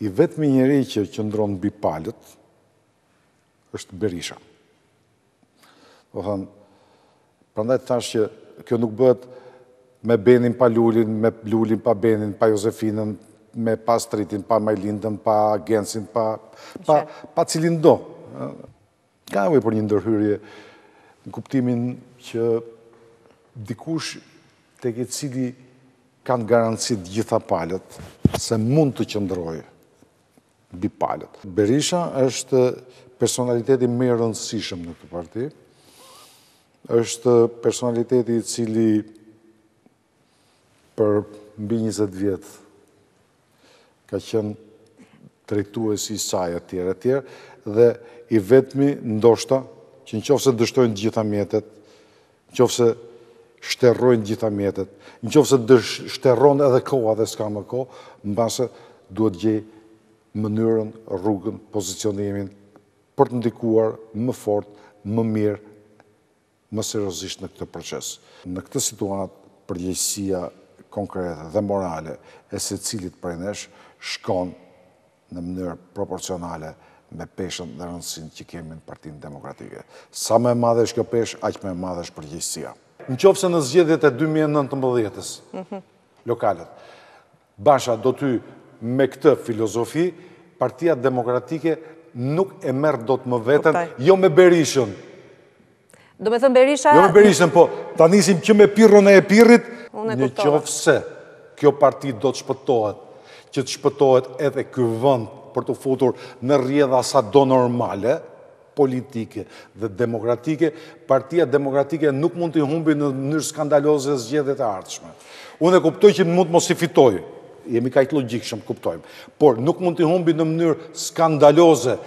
i vetëmi njëri që qëndronë bi palët, është berisha. Do po thënë, prandaj të thashë që kjo nuk bëhet me Benin pa Lullin, me Lullin pa Benin, pa Josefinën, me pa Stritin, pa Majlindën, pa Gensin, pa cilin do. Ka u e për një ndërhyrje në kuptimin që dikush të ke cili kanë garancit të gjitha palët, se mund të qëndrojë palët. Berisha është personaliteti me rëndësishëm në këtë parti, është personaliteti cili për mbi 20 vjetë ka qenë të rektu e si saj atjere atjere, dhe i vetëmi ndoshta që në qofëse dështojnë gjitha mjetet, në qofëse shterrojnë gjitha mjetet, në qofëse shterrojnë edhe koha dhe s'ka më kohë, në duhet gjej mënyrën, rrugën, pozicionimin për të ndikuar më fort, më mirë, më serozisht në këtë proces. Në këtë situatë, përgjësia konkrete dhe morale e se cilit për e nesh shkon në mënyrë proporcionale me peshën dhe rëndësin që kemi në partinë demokratike. Sa me madhe është kjo peshë, aqë me madhe është përgjësia. Në qofë se në zgjedhjet e 2019-ës, mhm. lokalet, Basha do t'y me këtë filozofi, partia demokratike nuk e merë do të më vetën, jo me berishën. Do me thëmë berisha... Jo me berishën, po, ta nisim që me pirën e e pirit, një qofë se kjo parti do të shpëtohet, që të shpëtohet edhe këvë për të futur në rjedha sa do normale, politike dhe demokratike, partia demokratike nuk mund të humbi në njërë skandalose zgjede të ardhshme. Unë e kuptoj që mund mos i fitojë, jemi kajtë logikë shumë, kuptojmë. Por nuk mund të humbi në mënyrë skandaloze.